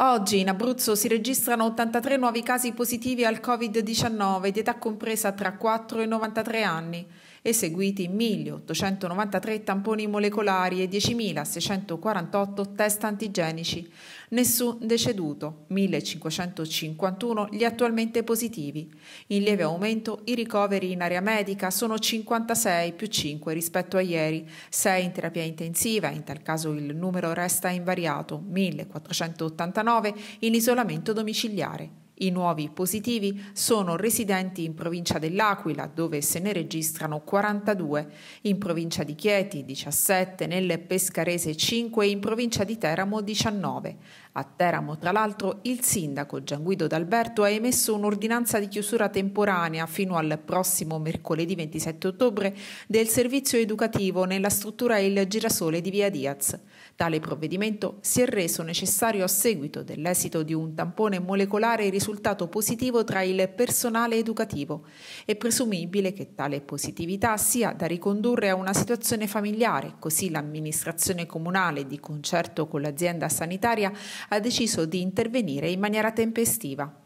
Oggi in Abruzzo si registrano 83 nuovi casi positivi al Covid-19 di età compresa tra 4 e 93 anni, eseguiti 1.893 tamponi molecolari e 10.648 test antigenici. Nessun deceduto, 1.551 gli attualmente positivi. In lieve aumento i ricoveri in area medica sono 56 più 5 rispetto a ieri, 6 in terapia intensiva, in tal caso il numero resta invariato, 1.489 in isolamento domiciliare. I nuovi positivi sono residenti in provincia dell'Aquila, dove se ne registrano 42, in provincia di Chieti 17, nel Pescarese 5 e in provincia di Teramo 19. A Teramo, tra l'altro, il sindaco Gianguido D'Alberto ha emesso un'ordinanza di chiusura temporanea fino al prossimo mercoledì 27 ottobre del servizio educativo nella struttura Il Girasole di Via Diaz. Tale provvedimento si è reso necessario a seguito dell'esito di un tampone molecolare risultato risultato positivo tra il personale educativo. È presumibile che tale positività sia da ricondurre a una situazione familiare, così l'amministrazione comunale, di concerto con l'azienda sanitaria, ha deciso di intervenire in maniera tempestiva.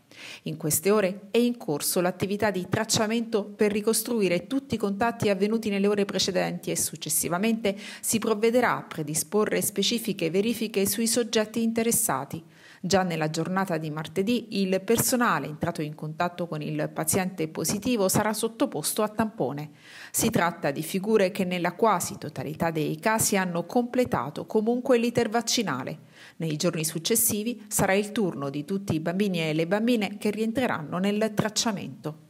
In queste ore è in corso l'attività di tracciamento per ricostruire tutti i contatti avvenuti nelle ore precedenti e successivamente si provvederà a predisporre specifiche verifiche sui soggetti interessati. Già nella giornata di martedì il personale entrato in contatto con il paziente positivo sarà sottoposto a tampone. Si tratta di figure che nella quasi totalità dei casi hanno completato comunque l'iter vaccinale. Nei giorni successivi sarà il turno di tutti i bambini e le bambine che rientreranno nel tracciamento.